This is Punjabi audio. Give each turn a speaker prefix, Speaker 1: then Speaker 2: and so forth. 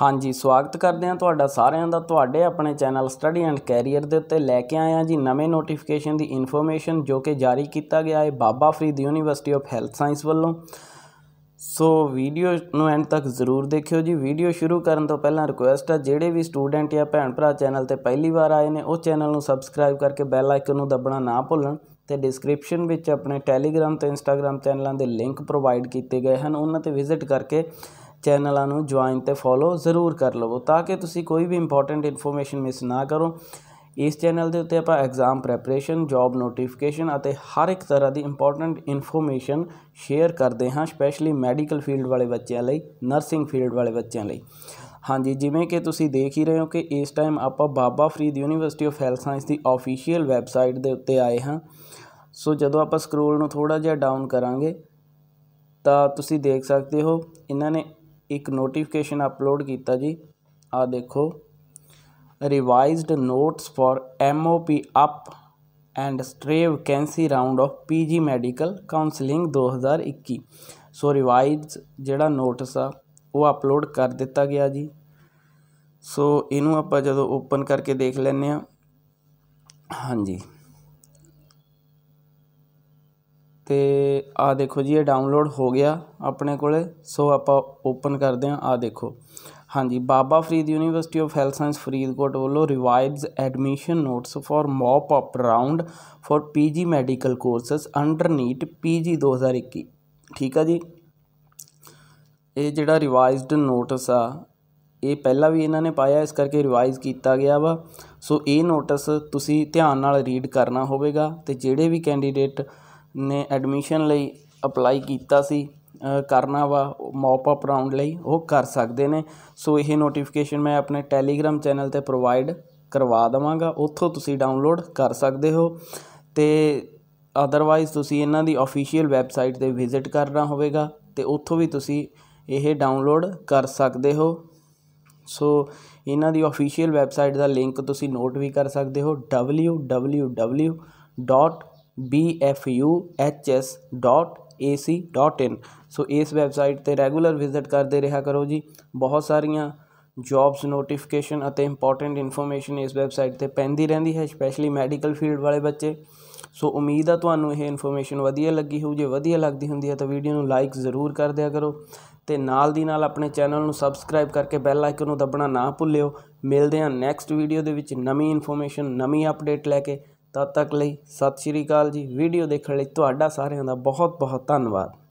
Speaker 1: ਹਾਂਜੀ ਸਵਾਗਤ ਕਰਦੇ ਹਾਂ ਤੁਹਾਡਾ ਸਾਰਿਆਂ ਦਾ ਤੁਹਾਡੇ ਆਪਣੇ ਚੈਨਲ ਸਟੱਡੀ ਐਂਡ ਕੈਰੀਅਰ ਦੇ ਉੱਤੇ ਲੈ ਕੇ ਆਇਆ ਜੀ ਨਵੇਂ ਨੋਟੀਫਿਕੇਸ਼ਨ ਦੀ ਇਨਫੋਰਮੇਸ਼ਨ ਜੋ ਕਿ ਜਾਰੀ ਕੀਤਾ ਗਿਆ ਹੈ Baba Farid university of health science ਵੱਲੋਂ ਸੋ ਵੀਡੀਓ ਨੂੰ ਐਂਡ ਤੱਕ ਜ਼ਰੂਰ ਦੇਖਿਓ ਜੀ ਵੀਡੀਓ ਸ਼ੁਰੂ ਕਰਨ ਤੋਂ ਪਹਿਲਾਂ ਰਿਕੁਐਸਟ ਹੈ ਜਿਹੜੇ ਵੀ ਸਟੂਡੈਂਟ ਜਾਂ ਭੈਣ ਭਰਾ ਚੈਨਲ ਤੇ ਪਹਿਲੀ ਵਾਰ ਆਏ ਨੇ ਉਹ ਚੈਨਲ ਨੂੰ ਸਬਸਕ੍ਰਾਈਬ ਕਰਕੇ ਬੈਲ ਆਈਕਨ ਨੂੰ ਦਬਣਾ ਨਾ ਭੁੱਲਣ ਤੇ ਡਿਸਕ੍ਰਿਪਸ਼ਨ ਵਿੱਚ ਆਪਣੇ ਟੈਲੀਗ੍ਰam ਤੇ ਇੰਸਟਾਗ੍ਰam ਚੈਨਲਾਂ ਦੇ ਲਿੰਕ ਪ੍ਰੋਵਾਈਡ ਕੀਤੇ ਗਏ ਹਨ ਉਹਨਾਂ ਤੇ ਵਿਜ਼ਿਟ ਕਰਕੇ ਚੈਨਲਾਂ ਨੂੰ ਜੁਆਇਨ ਤੇ ਫੋਲੋ ਜ਼ਰੂਰ ਕਰ ਲਵੋ ਤਾਂ ਕਿ ਤੁਸੀਂ ਕੋਈ ਵੀ ਇੰਪੋਰਟੈਂਟ ਇਨਫੋਰਮੇਸ਼ਨ ਮਿਸ ਨਾ ਕਰੋ ਇਸ ਚੈਨਲ ਦੇ ਉੱਤੇ ਆਪਾਂ ਐਗਜ਼ਾਮ ਪ੍ਰੈਪਰੇਸ਼ਨ ਜੌਬ ਨੋਟੀਫਿਕੇਸ਼ਨ ਅਤੇ ਹਰ ਇੱਕ ਤਰ੍ਹਾਂ ਦੀ ਇੰਪੋਰਟੈਂਟ ਇਨਫੋਰਮੇਸ਼ਨ ਸ਼ੇਅਰ ਕਰਦੇ ਹਾਂ ਸਪੈਸ਼ਲੀ ਮੈਡੀਕਲ ਫੀਲਡ ਵਾਲੇ ਬੱਚਿਆਂ ਲਈ ਨਰਸਿੰਗ ਫੀਲਡ ਵਾਲੇ ਬੱਚਿਆਂ ਲਈ ਹਾਂਜੀ ਜਿਵੇਂ ਕਿ ਤੁਸੀਂ ਦੇਖ ਹੀ ਰਹੇ ਹੋ ਕਿ ਇਸ ਟਾਈਮ ਆਪਾਂ Baba Farid university of health science ਦੀ ਆਫੀਸ਼ੀਅਲ ਵੈਬਸਾਈਟ ਦੇ ਉੱਤੇ ਆਏ ਹਾਂ ਸੋ ਜਦੋਂ ਆਪਾਂ ਸਕਰੋਲ ਨੂੰ ਥੋੜਾ ਜਿਹਾ ਡਾਊਨ ਕਰਾਂਗੇ ਤਾਂ ਤੁਸੀਂ ਦੇਖ ਸਕਦੇ ਹੋ ਇਹਨਾਂ ਨੇ ਇੱਕ ਨੋਟੀਫਿਕੇਸ਼ਨ ਅਪਲੋਡ ਕੀਤਾ ਜੀ ਆ ਦੇਖੋ revised notes for M O P up and stray vacancy round of PG medical counselling 2021 so revise ਜਿਹੜਾ ਨੋਟਿਸ ਆ ਉਹ ਅਪਲੋਡ ਕਰ ਦਿੱਤਾ ਗਿਆ ਜੀ ਸੋ ਇਹਨੂੰ ਆਪਾਂ ਜਦੋਂ ਓਪਨ ਕਰਕੇ ਦੇਖ ਲੈਂਦੇ ਆ ਹਾਂਜੀ ਤੇ ਆ ਦੇਖੋ ਜੀ ਇਹ ਡਾਊਨਲੋਡ ਹੋ ਗਿਆ ਆਪਣੇ ਕੋਲੇ ਸੋ ਆਪਾਂ ਓਪਨ ਕਰਦੇ ਆ ਆ ਦੇਖੋ ਹਾਂਜੀ Baba Farid university of health science Faridkot ਵੱਲੋਂ revised admission notes for mop up round for PG medical courses under NEET PG 2021 ਠੀਕ ਆ ਜੀ ਇਹ ਜਿਹੜਾ ਰਿਵਾਈਜ਼ਡ ਨੋਟਿਸ ਆ ਇਹ ਪਹਿਲਾਂ ਵੀ ਇਹਨਾਂ ਨੇ ਪਾਇਆ ਇਸ ਕਰਕੇ ਰਿਵਾਈਜ਼ ਕੀਤਾ ਗਿਆ ਵਾ ਸੋ ਇਹ ਨੋਟਿਸ ਤੁਸੀਂ ਧਿਆਨ ਨਾਲ ਰੀਡ ਕਰਨਾ ਹੋਵੇਗਾ ਤੇ ਜਿਹੜੇ ਵੀ ਕੈਂਡੀਡੇਟ ਨੇ ਐਡਮਿਸ਼ਨ ਲਈ ਅਪਲਾਈ ਕੀਤਾ ਸੀ ਕਰਨਾ ਵਾ ਮੌਪ ਅਪ ਰਾਊਂਡ ਲਈ ਉਹ ਕਰ ਸਕਦੇ ਨੇ ਸੋ ਇਹ ਨੋਟੀਫਿਕੇਸ਼ਨ ਮੈਂ ਆਪਣੇ ਟੈਲੀਗ੍ਰam ਚੈਨਲ ਤੇ ਪ੍ਰੋਵਾਈਡ ਕਰਵਾ ਦਵਾਂਗਾ ਉੱਥੋਂ ਤੁਸੀਂ ਡਾਊਨਲੋਡ ਕਰ ਸਕਦੇ ਹੋ ਤੇ ਅਦਰਵਾਈਜ਼ ਤੁਸੀਂ ਇਹਨਾਂ ਦੀ ਅਫੀਸ਼ੀਅਲ ਵੈਬਸਾਈਟ ਤੇ ਵਿਜ਼ਿਟ ਕਰਨਾ ਹੋਵੇਗਾ ਤੇ ਉੱਥੋਂ ਵੀ ਤੁਸੀਂ ਇਹ ਡਾਊਨਲੋਡ ਕਰ ਸਕਦੇ ਹੋ ਸੋ ਇਹਨਾਂ ਦੀ ਅਫੀਸ਼ੀਅਲ ਵੈਬਸਾਈਟ ਦਾ ਲਿੰਕ ਤੁਸੀਂ ਨੋਟ ਵੀ ਕਰ ਸਕਦੇ ਹੋ www. bfuhs.ac.in ਸੋ ਇਸ ਵੈਬਸਾਈਟ 'ਤੇ ਰੈਗੂਲਰ ਵਿਜ਼ਿਟ ਕਰਦੇ ਰਿਹਾ ਕਰੋ ਜੀ ਬਹੁਤ ਸਾਰੀਆਂ ਜੌਬਸ ਨੋਟੀਫਿਕੇਸ਼ਨ ਅਤੇ ਇੰਪੋਰਟੈਂਟ ਇਨਫੋਰਮੇਸ਼ਨ ਇਸ ਵੈਬਸਾਈਟ ਤੇ ਪੈਂਦੀ ਰਹਿੰਦੀ ਹੈ ਸਪੈਸ਼ਲੀ ਮੈਡੀਕਲ ਫੀਲਡ ਵਾਲੇ ਬੱਚੇ ਸੋ ਉਮੀਦ ਆ ਤੁਹਾਨੂੰ ਇਹ ਇਨਫੋਰਮੇਸ਼ਨ ਵਧੀਆ ਲੱਗੀ ਹੋਊ ਜੇ ਵਧੀਆ ਲੱਗਦੀ ਹੁੰਦੀ ਹੈ ਤਾਂ ਵੀਡੀਓ ਨੂੰ ਲਾਈਕ ਜ਼ਰੂਰ ਕਰ ਦਿਆ ਕਰੋ ਤੇ ਨਾਲ ਦੀ ਨਾਲ ਆਪਣੇ ਚੈਨਲ ਨੂੰ ਸਬਸਕ੍ਰਾਈਬ ਕਰਕੇ ਬੈਲ ਆਈਕਨ ਨੂੰ ਦਬਣਾ ਨਾ ਭੁੱਲਿਓ ਮਿਲਦੇ ਹਾਂ ਨੈਕਸਟ ਵੀਡੀਓ ਦੇ ਵਿੱਚ ਨਵੀਂ ਇਨਫੋਰਮੇਸ਼ਨ ਨਵੀਂ ਅਪਡੇਟ ਲੈ ਕੇ ਤਦ ਤੱਕ ਲਈ ਸਤਿ ਸ਼੍ਰੀ ਅਕਾਲ ਜੀ ਵੀਡੀਓ ਦੇਖਣ ਲਈ ਤੁਹਾਡਾ ਸਾਰਿਆਂ ਦਾ ਬਹੁਤ ਬਹੁਤ ਧੰਨਵਾਦ